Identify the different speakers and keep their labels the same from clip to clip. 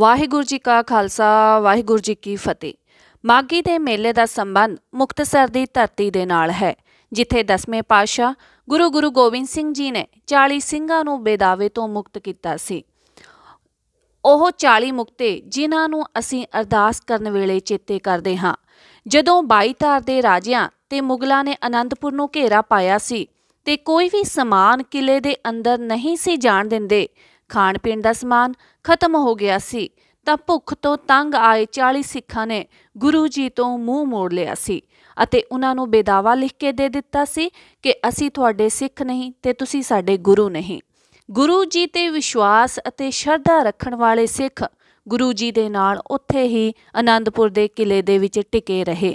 Speaker 1: ਵਾਹਿਗੁਰੂ ਜੀ ਕਾ ਖਾਲਸਾ ਵਾਹਿਗੁਰੂ ਜੀ ਕੀ ਫਤਿਹ ਮਾਗੀ ਦੇ ਮੇਲੇ ਦਾ ਸੰਬੰਧ ਮੁਕਤਸਰ ਦੀ ਧਰਤੀ ਦੇ ਨਾਲ ਹੈ ਜਿੱਥੇ ਦਸਵੇਂ ਪਾਸ਼ਾ ਗੁਰੂ ਗੁਰੂ ਗੋਬਿੰਦ ਸਿੰਘ ਜੀ ਨੇ 40 ਸਿੰਘਾਂ ਨੂੰ ਬੇਦਾਵੇ ਤੋਂ ਮੁਕਤ ਕੀਤਾ ਸੀ ਉਹ 40 ਮੁਕਤੇ ਜਿਨ੍ਹਾਂ ਨੂੰ ਅਸੀਂ ਅਰਦਾਸ ਕਰਨ ਵੇਲੇ ਚੇਤੇ ਕਰਦੇ ਹਾਂ ਜਦੋਂ 22 ਧਾਰ ਦੇ ਰਾਜਿਆਂ ਤੇ ਮੁਗਲਾਂ ਨੇ ਅਨੰਦਪੁਰ ਨੂੰ ਘੇਰਾ ਪਾਇਆ ਸੀ ਤੇ ਕੋਈ ਵੀ ਸਮਾਨ ਕਿਲੇ ਦੇ ਅੰਦਰ ਨਹੀਂ ਸੀ ਜਾਣ ਦਿੰਦੇ ਖਾਣ ਪੀਣ ਦਾ ਸਮਾਨ ਖਤਮ ਹੋ ਗਿਆ ਸੀ ਤਾਂ ਭੁੱਖ ਤੋਂ ਤੰਗ ਆਏ 40 ਸਿੱਖਾਂ ਨੇ ਗੁਰੂ ਜੀ ਤੋਂ ਮੂੰਹ ਮੋੜ ਲਿਆ ਸੀ ਅਤੇ ਉਹਨਾਂ ਨੂੰ ਬੇਦਾਵਾ ਲਿਖ ਕੇ ਦੇ ਦਿੱਤਾ ਸੀ ਕਿ ਅਸੀਂ ਤੁਹਾਡੇ ਸਿੱਖ ਨਹੀਂ ਤੇ ਤੁਸੀਂ ਸਾਡੇ ਗੁਰੂ ਨਹੀਂ ਗੁਰੂ ਜੀ ਤੇ ਵਿਸ਼ਵਾਸ ਅਤੇ ਸ਼ਰਧਾ ਰੱਖਣ ਵਾਲੇ ਸਿੱਖ ਗੁਰੂ ਜੀ ਦੇ ਨਾਲ ਉੱਥੇ ਹੀ ਆਨੰਦਪੁਰ ਦੇ ਕਿਲੇ ਦੇ ਵਿੱਚ ਟਿਕੇ ਰਹੇ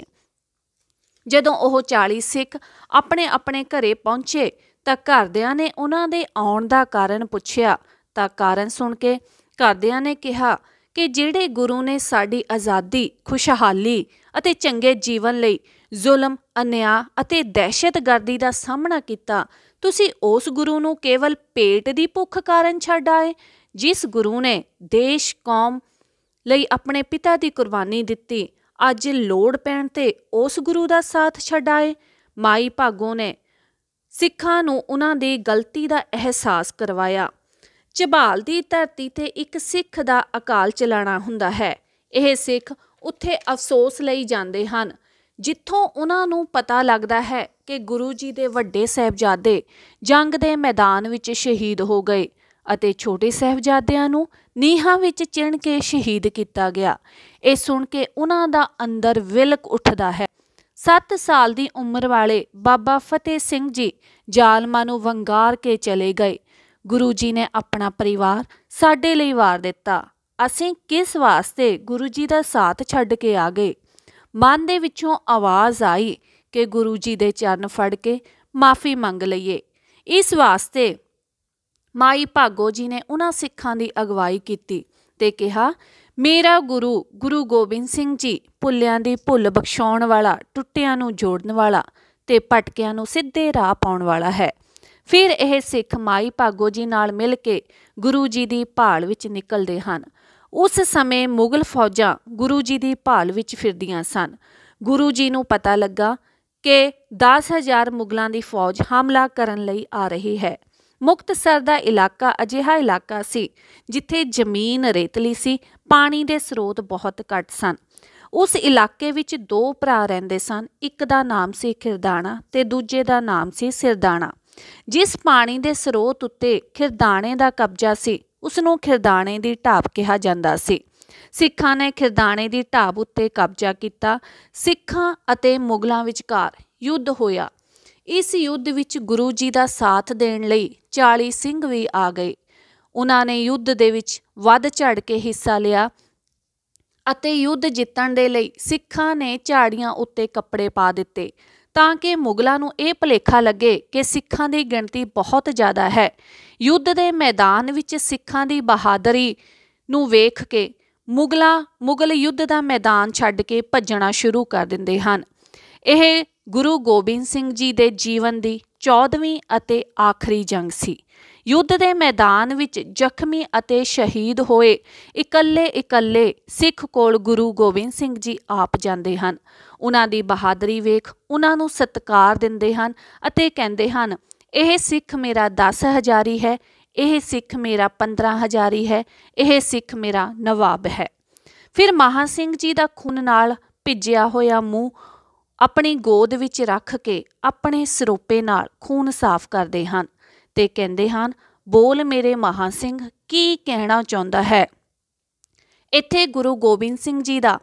Speaker 1: ਜਦੋਂ ਉਹ 40 ਸਿੱਖ ਆਪਣੇ ਆਪਣੇ ਘਰੇ ਪਹੁੰਚੇ ਤਾਂ ਘਰਦਿਆਂ ਨੇ ਉਹਨਾਂ ਦੇ ਆਉਣ ਦਾ ਕਾਰਨ ਪੁੱਛਿਆ ਤਾਂ ਕਾਰਨ ਸੁਣ ਕੇ ਘਰਦਿਆਂ ਨੇ ਕਿਹਾ ਕਿ ਜਿਹੜੇ ਗੁਰੂ ਨੇ ਸਾਡੀ ਆਜ਼ਾਦੀ ਖੁਸ਼ਹਾਲੀ ਅਤੇ ਚੰਗੇ ਜੀਵਨ ਲਈ ਜ਼ੁਲਮ ਅਨਿਆ ਅਤੇ ਦਹਿਸ਼ਤਗਰਦੀ ਦਾ ਸਾਹਮਣਾ ਕੀਤਾ ਤੁਸੀਂ ਉਸ ਗੁਰੂ ਨੂੰ ਕੇਵਲ ਪੇਟ ਦੀ ਭੁੱਖ ਕਾਰਨ ਛੱਡ ਆਏ ਜਿਸ ਗੁਰੂ ਨੇ ਦੇਸ਼ ਕੌਮ ਲਈ ਆਪਣੇ ਪਿਤਾ ਦੀ ਕੁਰਬਾਨੀ ਦਿੱਤੀ ਅੱਜ ਲੋੜ ਪੈਣ ਤੇ ਉਸ ਗੁਰੂ ਦਾ ਸਾਥ ਛਡਾਏ ਮਾਈ ਭਾਗੋ ਨੇ ਸਿੱਖਾਂ ਨੂੰ ਉਹਨਾਂ ਦੀ ਗਲਤੀ ਦਾ ਅਹਿਸਾਸ ਕਰਵਾਇਆ ਚਬਾਲ ਦੀ ਧਰਤੀ ਤੇ ਇੱਕ ਸਿੱਖ ਦਾ ਅਕਾਲ ਚਲਾਣਾ ਹੁੰਦਾ ਹੈ ਇਹ ਸਿੱਖ ਉੱਥੇ ਅਫਸੋਸ ਲਈ ਜਾਂਦੇ ਹਨ ਜਿੱਥੋਂ ਉਹਨਾਂ ਨੂੰ ਪਤਾ ਲੱਗਦਾ ਹੈ ਕਿ ਗੁਰੂ ਜੀ ਦੇ ਵੱਡੇ ਸਹਿਬਜ਼ਾਦੇ ਜੰਗ ਦੇ ਮੈਦਾਨ ਵਿੱਚ ਸ਼ਹੀਦ ਹੋ ਗਏ ਅਤੇ ਛੋਟੇ ਸਹਿਬਜ਼ਾਦਿਆਂ ਨੂੰ ਨੀਹਾਂ ਵਿੱਚ ਚਿਣ ਕੇ ਸ਼ਹੀਦ ਕੀਤਾ ਗਿਆ ਇਹ ਸੁਣ ਕੇ ਉਹਨਾਂ ਦਾ ਅੰਦਰ ਵਿਲਕ ਉੱਠਦਾ ਹੈ 7 ਸਾਲ ਦੀ ਉਮਰ ਵਾਲੇ ਬਾਬਾ ਫਤਿਹ ਸਿੰਘ ਜੀ ਜਾਲਮਾਂ ਨੂੰ ਵੰਗਾਰ ਕੇ ਚਲੇ ਗਏ ਗੁਰੂ ਜੀ ਨੇ ਆਪਣਾ ਪਰਿਵਾਰ ਸਾਡੇ ਲਈ ਵਾਰ ਦਿੱਤਾ ਅਸੀਂ ਕਿਸ ਵਾਸਤੇ ਗੁਰੂ ਜੀ ਦਾ ਸਾਥ ਛੱਡ ਕੇ ਆ ਗਏ ਮਨ ਦੇ ਵਿੱਚੋਂ ਆਵਾਜ਼ ਆਈ ਕਿ ਗੁਰੂ ਜੀ ਦੇ ਚਰਨ ਫੜ ਕੇ ਮਾਫੀ ਮੰਗ ਲਈਏ ਇਸ ਵਾਸਤੇ ਮਾਈ ਭਾਗੋ ਜੀ ਨੇ ਉਹਨਾਂ ਸਿੱਖਾਂ ਦੀ ਅਗਵਾਈ ਕੀਤੀ ਤੇ ਕਿਹਾ ਮੇਰਾ ਗੁਰੂ ਗੁਰੂ ਗੋਬਿੰਦ ਸਿੰਘ ਜੀ ਭੁੱਲਿਆਂ ਦੀ ਭੁੱਲ ਬਖਸ਼ਾਉਣ ਵਾਲਾ ਟੁੱਟਿਆਂ ਨੂੰ ਜੋੜਨ ਵਾਲਾ ਤੇ ਪਟਕਿਆਂ ਨੂੰ ਸਿੱਧੇ ਰਾਹ ਪਾਉਣ ਵਾਲਾ ਹੈ ਫਿਰ ਇਹ ਸਿੱਖ ਮਾਈ ਭਾਗੋ ਜੀ ਨਾਲ ਮਿਲ ਕੇ ਗੁਰੂ ਜੀ ਦੀ ਭਾਲ ਵਿੱਚ ਨਿਕਲਦੇ ਹਨ ਉਸ ਸਮੇਂ ਮੁਗਲ ਫੌਜਾਂ ਗੁਰੂ ਜੀ ਦੀ ਭਾਲ ਵਿੱਚ ਫਿਰਦੀਆਂ ਸਨ ਗੁਰੂ ਜੀ ਨੂੰ ਪਤਾ ਲੱਗਾ ਕਿ 10000 ਮੁਗਲਾਂ ਦੀ ਫੌਜ ਹਮਲਾ ਕਰਨ ਲਈ ਆ ਰਹੀ ਹੈ ਮੁਕਤਸਰ ਦਾ ਇਲਾਕਾ ਅਜਿਹਾ ਇਲਾਕਾ ਸੀ ਜਿੱਥੇ ਜ਼ਮੀਨ ਰੇਤਲੀ ਸੀ ਪਾਣੀ ਦੇ ਸਰੋਤ ਬਹੁਤ ਘੱਟ ਸਨ ਉਸ ਇਲਾਕੇ ਵਿੱਚ ਦੋ ਭਰਾ ਰਹਿੰਦੇ ਸਨ ਇੱਕ ਦਾ ਨਾਮ ਸੀ ਖਿਰਦਾਣਾ ਤੇ ਦੂਜੇ ਦਾ ਨਾਮ ਸੀ ਸਿਰਦਾਣਾ ਜਿਸ ਪਾਣੀ ਦੇ ਸਰੋਤ ਉੱਤੇ ਖਿਰਦਾਣੇ ਦਾ ਕਬਜ਼ਾ ਸੀ ਉਸ ਨੂੰ ਖਿਰਦਾਣੇ ਦੀ ਢਾਬ ਕਿਹਾ ਜਾਂਦਾ ਸੀ ਸਿੱਖਾਂ ਨੇ ਖਿਰਦਾਣੇ ਦੀ ਢਾਬ ਉੱਤੇ ਕਬਜ਼ਾ ਕੀਤਾ ਸਿੱਖਾਂ ਅਤੇ ਮੁਗਲਾਂ ਵਿਚਕਾਰ ਯੁੱਧ ਹੋਇਆ ਇਸ ਯੁੱਧ ਵਿੱਚ ਗੁਰੂ ਜੀ ਦਾ ਸਾਥ ਦੇਣ ਲਈ 40 ਸਿੰਘ ਵੀ ਆ ਗਏ ਉਹਨਾਂ ਨੇ ਯੁੱਧ ਦੇ ਵਿੱਚ ਵੱਧ ਚੜ ਕੇ ਹਿੱਸਾ ਲਿਆ ਅਤੇ ਯੁੱਧ ਜਿੱਤਣ ਦੇ ਲਈ ਸਿੱਖਾਂ ਨੇ ਝਾੜੀਆਂ ਉੱਤੇ ਕੱਪੜੇ ਪਾ ਦਿੱਤੇ ਤਾਂ ਕਿ ਮੁਗਲਾਂ ਨੂੰ ਇਹ ਭਲੇਖਾ ਲੱਗੇ ਕਿ ਸਿੱਖਾਂ ਦੀ ਗਿਣਤੀ ਬਹੁਤ ਜ਼ਿਆਦਾ ਹੈ ਯੁੱਧ ਦੇ ਮੈਦਾਨ ਵਿੱਚ ਸਿੱਖਾਂ ਦੀ ਬਹਾਦਰੀ ਨੂੰ ਵੇਖ ਕੇ ਮੁਗਲਾਂ ਮੁਗਲ ਯੁੱਧ ਦਾ ਮੈਦਾਨ ਛੱਡ ਕੇ ਭੱਜਣਾ ਸ਼ੁਰੂ ਕਰ ਦਿੰਦੇ ਹਨ ਇਹ ਗੁਰੂ ਗੋਬਿੰਦ ਸਿੰਘ ਜੀ ਦੇ ਜੀਵਨ ਦੀ 14ਵੀਂ ਅਤੇ ਆਖਰੀ ਜੰਗ ਸੀ ਯੁੱਧ ਦੇ ਮੈਦਾਨ ਵਿੱਚ ਜ਼ਖਮੀ ਅਤੇ ਸ਼ਹੀਦ ਹੋਏ ਇਕੱਲੇ ਇਕੱਲੇ ਸਿੱਖ ਕੋਲ ਗੁਰੂ ਗੋਬਿੰਦ ਸਿੰਘ ਜੀ ਆਪ ਜਾਂਦੇ ਹਨ ਉਹਨਾਂ ਦੀ ਬਹਾਦਰੀ ਵੇਖ ਉਹਨਾਂ ਨੂੰ ਸਤਿਕਾਰ ਦਿੰਦੇ ਹਨ ਅਤੇ ਕਹਿੰਦੇ ਹਨ ਇਹ ਸਿੱਖ ਮੇਰਾ 10 ਹਜ਼ਾਰੀ ਹੈ ਇਹ ਸਿੱਖ ਮੇਰਾ 15 ਹਜ਼ਾਰੀ ਹੈ ਇਹ ਸਿੱਖ ਮੇਰਾ ਨਵਾਬ ਹੈ ਫਿਰ ਮਹਾ ਸਿੰਘ ਜੀ ਦਾ ਖੂਨ ਨਾਲ ਭਿੱਜਿਆ ਹੋਇਆ ਮੂੰਹ ਆਪਣੀ ਗੋਦ ਵਿੱਚ ਰੱਖ ਕੇ ਆਪਣੇ ਸਰੋਪੇ ਨਾਲ ਖੂਨ ਸਾਫ਼ ਕਰਦੇ ਹਨ ਤੇ ਕਹਿੰਦੇ ਹਨ ਬੋਲ ਮੇਰੇ ਮਹਾ ਸਿੰਘ ਕੀ ਕਹਿਣਾ ਚਾਹੁੰਦਾ ਹੈ ਇੱਥੇ ਗੁਰੂ ਗੋਬਿੰਦ ਸਿੰਘ ਜੀ ਦਾ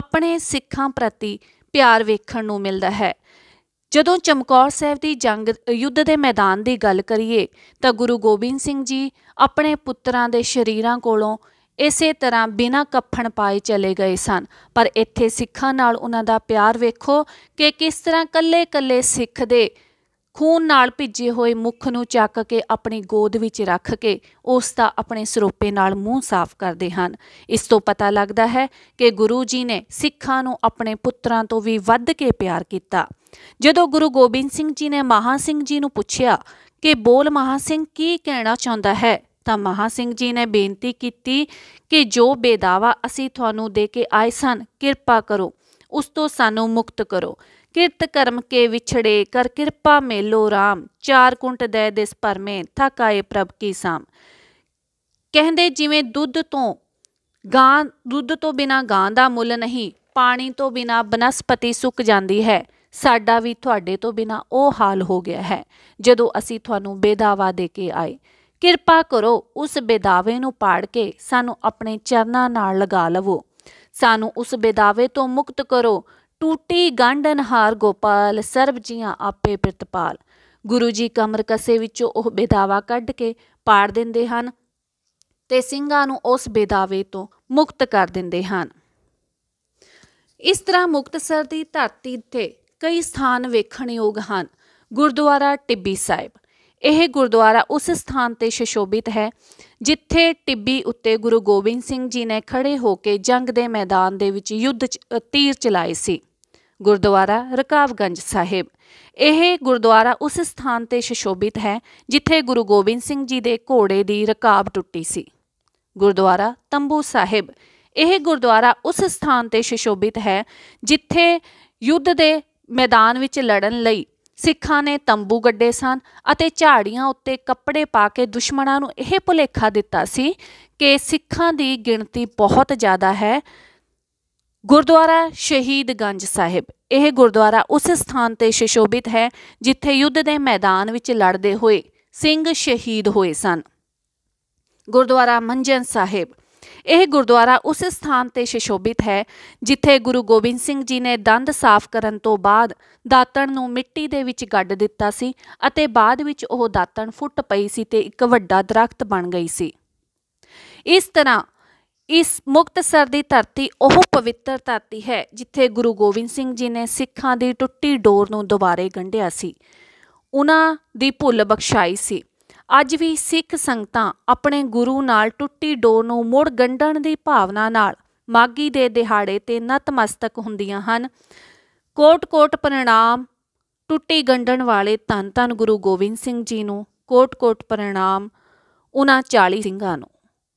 Speaker 1: ਆਪਣੇ ਸਿੱਖਾਂ ਪ੍ਰਤੀ ਪਿਆਰ ਵੇਖਣ ਨੂੰ ਮਿਲਦਾ ਹੈ ਜਦੋਂ ਚਮਕੌਰ ਸਾਹਿਬ ਦੀ ਜੰਗ ਯੁੱਧ ਦੇ ਮੈਦਾਨ ਦੀ ਗੱਲ ਕਰੀਏ ਤਾਂ ਗੁਰੂ ਗੋਬਿੰਦ ਸਿੰਘ ਜੀ ਆਪਣੇ ਪੁੱਤਰਾਂ ਦੇ ਸ਼ਰੀਰਾਂ ਕੋਲੋਂ ਇਸੇ ਤਰ੍ਹਾਂ ਬਿਨਾਂ ਕੱਫਣ ਪਾਏ ਚਲੇ ਗਏ ਸਨ ਪਰ ਇੱਥੇ ਸਿੱਖਾਂ ਨਾਲ ਉਹਨਾਂ ਦਾ ਪਿਆਰ ਵੇਖੋ ਕਿ ਕਿਸ ਤਰ੍ਹਾਂ ਕੱਲੇ-ਕੱਲੇ ਸਿੱਖ ਦੇ ਖੂਨ ਨਾਲ ਭਿੱਜੇ ਹੋਏ ਮੁਖ ਨੂੰ ਚੱਕ ਕੇ ਆਪਣੀ ਗੋਦ ਵਿੱਚ ਰੱਖ ਕੇ ਉਸ ਦਾ ਆਪਣੇ ਸਰੋਪੇ ਨਾਲ ਮੂੰਹ ਸਾਫ਼ ਕਰਦੇ ਹਨ ਇਸ ਤੋਂ ਪਤਾ ਲੱਗਦਾ ਹੈ ਕਿ ਗੁਰੂ ਜੀ ਨੇ ਸਿੱਖਾਂ ਨੂੰ ਆਪਣੇ ਪੁੱਤਰਾਂ ਤੋਂ ਵੀ ਵੱਧ ਕੇ ਪਿਆਰ ਕੀਤਾ ਜਦੋਂ ਗੁਰੂ ਗੋਬਿੰਦ ਸਿੰਘ ਜੀ ਨੇ ਮਹਾ ਸਿੰਘ ਜੀ ਨੂੰ ਪੁੱਛਿਆ ਕਿ ਬੋਲ ਮਹਾ ਸਿੰਘ ਕੀ ਕਹਿਣਾ ਚਾਹੁੰਦਾ ਹੈ ਤਾਂ ਮਹਾ ਸਿੰਘ ਜੀ ਨੇ ਬੇਨਤੀ ਕੀਤੀ ਕਿ ਜੋ ਬੇਦਾਵਾ ਅਸੀਂ ਤੁਹਾਨੂੰ ਦੇ ਕੇ ਆਏ ਸਨ ਕਿਰਪਾ ਕਰੋ ਉਸ ਤੋਂ ਸਾਨੂੰ ਮੁਕਤ ਕਰੋ ਕਿਰਤ ਕਰਮ ਕੇ ਵਿਛੜੇ ਕਰ ਕਿਰਪਾ ਮੇਲੋ RAM ਚਾਰ ਕੁੰਟ ਦੇ ਦਿਸ ਪਰਮੇ ਥਕਾਏ ਪ੍ਰਭ ਕੀ ਸਾਮ ਕਹਿੰਦੇ ਜਿਵੇਂ ਦੁੱਧ ਤੋਂ ਗਾਂ ਦੁੱਧ ਤੋਂ ਬਿਨਾ ਗਾਂ ਦਾ ਮੁੱਲ ਨਹੀਂ ਪਾਣੀ ਤੋਂ ਬਿਨਾ ਬਨਸਪਤੀ ਸੁੱਕ ਜਾਂਦੀ ਹੈ ਸਾਡਾ ਵੀ ਤੁਹਾਡੇ ਤੋਂ ਬਿਨਾ ਉਹ ਹਾਲ ਹੋ ਗਿਆ ਹੈ ਜਦੋਂ ਅਸੀਂ ਤੁਹਾਨੂੰ ਬੇਦਾਵਾ ਦੇ ਕੇ ਆਏ ਕਿਰਪਾ ਕਰੋ ਉਸ ਬੇਦਾਵੇ ਨੂੰ ਪਾੜ ਕੇ ਸਾਨੂੰ ਆਪਣੇ ਚਰਨਾਂ ਨਾਲ ਲਗਾ ਲਵੋ ਸਾਨੂੰ ਉਸ ਬੇਦਾਵੇ ਤੋਂ ਮੁਕਤ ਕਰੋ ਟੂਟੀ ਗੰਡਨ ਹਾਰ ਗੋਪਾਲ ਸਰਬ ਜੀਆਂ ਆਪੇ ਪ੍ਰਤਪਾਲ ਗੁਰੂ ਜੀ ਕਮਰ ਕਸੇ ਵਿੱਚੋਂ ਉਹ ਬੇਦਾਵਾ ਕੱਢ ਕੇ ਪਾੜ ਦਿੰਦੇ ਹਨ ਤੇ ਸਿੰਘਾਂ ਨੂੰ ਉਸ ਬੇਦਾਵੇ ਤੋਂ ਮੁਕਤ ਕਰ ਦਿੰਦੇ ਹਨ ਇਸ ਤਰ੍ਹਾਂ ਮੁਕਤਸਰ ਦੀ ਧਰਤੀ ਤੇ ਕਈ ਸਥਾਨ ਵੇਖਣਯੋਗ ਹਨ ਗੁਰਦੁਆਰਾ ਟਿੱਬੀ ਸਾਹਿਬ ਇਹ ਗੁਰਦੁਆਰਾ ਉਸ ਸਥਾਨ ਤੇ ਸ਼ਸ਼ੋਭਿਤ ਹੈ ਜਿੱਥੇ ਟਿੱਬੀ ਉੱਤੇ ਗੁਰੂ ਗੋਬਿੰਦ ਸਿੰਘ ਜੀ ਨੇ ਖੜੇ ਹੋ ਕੇ ਜੰਗ ਦੇ ਮੈਦਾਨ ਦੇ ਵਿੱਚ ਯੁੱਧ ਤੀਰ ਚਲਾਏ ਸੀ ਗੁਰਦੁਆਰਾ ਰਕਾਬਗੰਜ ਸਾਹਿਬ ਇਹ ਗੁਰਦੁਆਰਾ ਉਸ ਸਥਾਨ ਤੇ ਸ਼ਸ਼ੋਭਿਤ ਹੈ ਜਿੱਥੇ ਗੁਰੂ ਗੋਬਿੰਦ ਸਿੰਘ ਜੀ ਦੇ ਘੋੜੇ ਦੀ ਰਕਾਬ ਟੁੱਟੀ ਸੀ ਗੁਰਦੁਆਰਾ ਤੰਬੂ ਸਾਹਿਬ ਇਹ ਗੁਰਦੁਆਰਾ ਉਸ ਸਥਾਨ ਤੇ ਸ਼ਸ਼ੋਭਿਤ ਹੈ ਜਿੱਥੇ ਯੁੱਧ ਦੇ ਮੈਦਾਨ ਵਿੱਚ ਲੜਨ ਲਈ ਸਿੱਖਾਂ ਨੇ ਤੰਬੂ ਗੱਡੇ ਸਨ ਅਤੇ ਝਾੜੀਆਂ ਉੱਤੇ ਕੱਪੜੇ ਪਾ ਕੇ ਦੁਸ਼ਮਣਾਂ ਨੂੰ ਇਹ ਭੁਲੇਖਾ ਦਿੱਤਾ ਸੀ ਕਿ ਸਿੱਖਾਂ ਦੀ ਗਿਣਤੀ ਬਹੁਤ ਜ਼ਿਆਦਾ ਹੈ ਗੁਰਦੁਆਰਾ ਸ਼ਹੀਦ ਗੰਜ ਸਾਹਿਬ ਇਹ ਗੁਰਦੁਆਰਾ ਉਸ ਸਥਾਨ ਤੇ ਸ਼ਿਸ਼ੋਭਿਤ ਹੈ ਜਿੱਥੇ ਯੁੱਧ ਦੇ ਮੈਦਾਨ ਵਿੱਚ ਲੜਦੇ ਹੋਏ ਸਿੰਘ ਸ਼ਹੀਦ ਹੋਏ ਸਨ ਗੁਰਦੁਆਰਾ ਮੰਜਨ ਸਾਹਿਬ ਇਹ ਗੁਰਦੁਆਰਾ ਉਸ ਸਥਾਨ ਤੇ ਸ਼ਿਸ਼ੋਭਿਤ ਹੈ ਜਿੱਥੇ ਗੁਰੂ ਗੋਬਿੰਦ ਸਿੰਘ ਜੀ ਨੇ ਦੰਦ ਸਾਫ਼ ਕਰਨ ਤੋਂ ਬਾਅਦ ਦਾਤਣ ਨੂੰ ਮਿੱਟੀ ਦੇ ਵਿੱਚ ਗੱਡ ਦਿੱਤਾ ਸੀ ਅਤੇ ਬਾਅਦ ਵਿੱਚ ਉਹ ਦਾਤਣ ਫੁੱਟ ਪਈ ਸੀ ਤੇ ਇੱਕ ਵੱਡਾ ਦਰਖਤ ਬਣ ਗਈ ਸੀ ਇਸ ਤਰ੍ਹਾਂ ਇਸ ਮੁਕਤਸਰ ਦੀ ਧਰਤੀ ਉਹ ਪਵਿੱਤਰ ਧਰਤੀ ਹੈ ਜਿੱਥੇ ਗੁਰੂ ਗੋਬਿੰਦ ਸਿੰਘ ਜੀ ਨੇ ਸਿੱਖਾਂ ਦੀ ਟੁੱਟੀ ਡੋਰ ਨੂੰ ਦੁਬਾਰੇ ਗੰਢਿਆ ਸੀ ਉਹਨਾਂ ਦੀ ਭੁੱਲ ਬਖਸ਼ਾਈ ਸੀ ਅੱਜ ਵੀ ਸਿੱਖ ਸੰਗਤਾਂ ਆਪਣੇ ਗੁਰੂ ਨਾਲ ਟੁੱਟੀ ਡੋਰ ਨੂੰ ਮੁੜ ਗੰਢਣ ਦੀ ਭਾਵਨਾ ਨਾਲ ਮਾਗੀ ਦੇ ਦਿਹਾੜੇ ਤੇ ਨਤਮਸਤਕ ਹੁੰਦੀਆਂ ਹਨ ਕੋਟ-ਕੋਟ ਪ੍ਰਣਾਮ ਟੁੱਟੀ ਗੰਢਣ ਵਾਲੇ ਧੰਨ ਧੰਨ ਗੁਰੂ ਗੋਬਿੰਦ ਸਿੰਘ ਜੀ ਨੂੰ ਕੋਟ-ਕੋਟ ਪ੍ਰਣਾਮ ਉਹਨਾਂ 40 ਸਿੰਘਾਂ ਨੂੰ